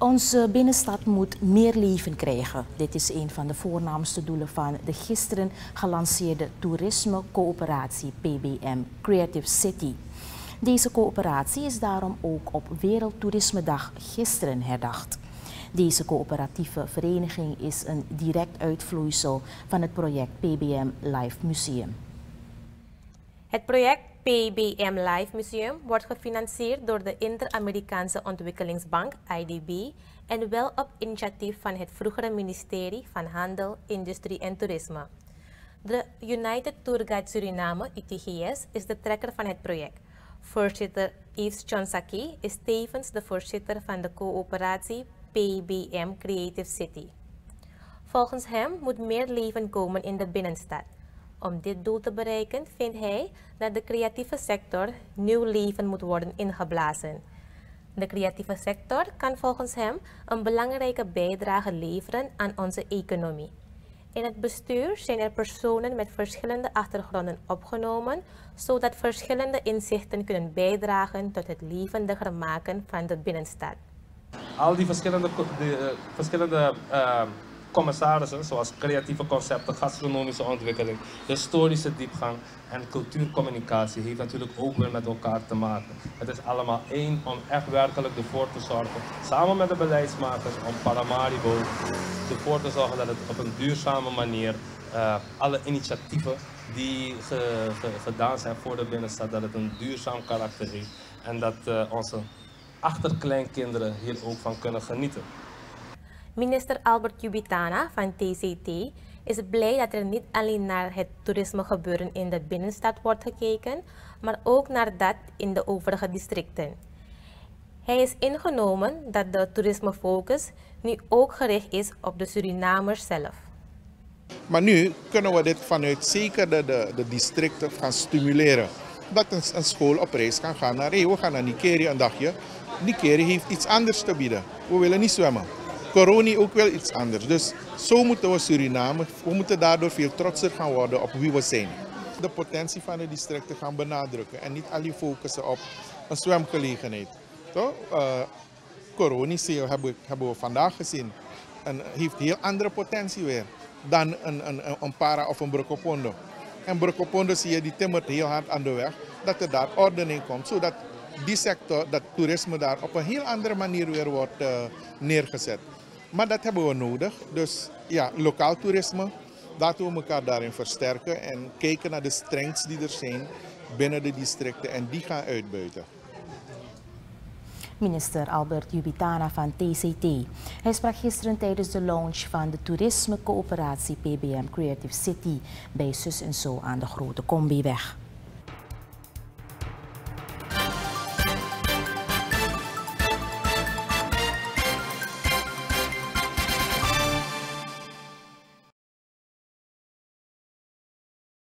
Onze binnenstad moet meer leven krijgen. Dit is een van de voornaamste doelen van de gisteren gelanceerde toerismecoöperatie PBM Creative City. Deze coöperatie is daarom ook op Wereldtoerismedag gisteren herdacht. Deze coöperatieve vereniging is een direct uitvloeisel van het project PBM Live Museum. Het project PBM Life Museum wordt gefinancierd door de Inter-Amerikaanse Ontwikkelingsbank, IDB, en wel op initiatief van het vroegere ministerie van Handel, Industrie en Toerisme. De United Tour Guide Suriname, ITGS, is de trekker van het project. Voorzitter Yves Chonsaki is tevens de voorzitter van de coöperatie PBM Creative City. Volgens hem moet meer leven komen in de binnenstad. Om dit doel te bereiken vindt hij dat de creatieve sector nieuw leven moet worden ingeblazen. De creatieve sector kan volgens hem een belangrijke bijdrage leveren aan onze economie. In het bestuur zijn er personen met verschillende achtergronden opgenomen, zodat verschillende inzichten kunnen bijdragen tot het levendiger maken van de binnenstad. Al die verschillende, die, eh, verschillende eh, commissarissen zoals creatieve concepten, gastronomische ontwikkeling, historische diepgang en cultuurcommunicatie heeft natuurlijk ook weer met elkaar te maken. Het is allemaal één om echt werkelijk ervoor te zorgen, samen met de beleidsmakers, om Paramaribo ervoor te zorgen dat het op een duurzame manier eh, alle initiatieven die gedaan zijn voor de binnenstad, dat het een duurzaam karakter heeft en dat eh, onze achterkleinkinderen hier ook van kunnen genieten. Minister Albert Jubitana van TCT is blij dat er niet alleen naar het toerisme gebeuren in de binnenstad wordt gekeken, maar ook naar dat in de overige districten. Hij is ingenomen dat de toerismefocus nu ook gericht is op de Surinamers zelf. Maar nu kunnen we dit vanuit zeker de, de, districten gaan stimuleren. Dat een, school op reis kan gaan naar, hey, we gaan naar Nikeri een dagje. Nikeri heeft iets anders te bieden. We willen niet zwemmen. Coroni ook wel iets anders. Dus zo moeten we Suriname, we moeten daardoor veel trotser gaan worden op wie we zijn. De potentie van de districten gaan benadrukken en niet alleen focussen op een zwemgelegenheid. Toch? Uh, eh, Coroni hebben, hebben we vandaag gezien en heeft heel andere potentie weer dan een, een, een para of een brokopondo. En brokopondo zie je, die timmert heel hard aan de weg, dat er daar ordening komt, zodat die sector, dat toerisme daar op een heel andere manier weer wordt eh, neergezet. Maar dat hebben we nodig. Dus ja, lokaal toerisme, laten we elkaar daarin versterken en kijken naar de strengths die er zijn binnen de districten en die gaan uitbuiten. Minister Albert Jubitana van TCT. Hij sprak gisteren tijdens de launch van de toerismecoöperatie PBM Creative City bij Sus en Zo aan de Grote Combiweg.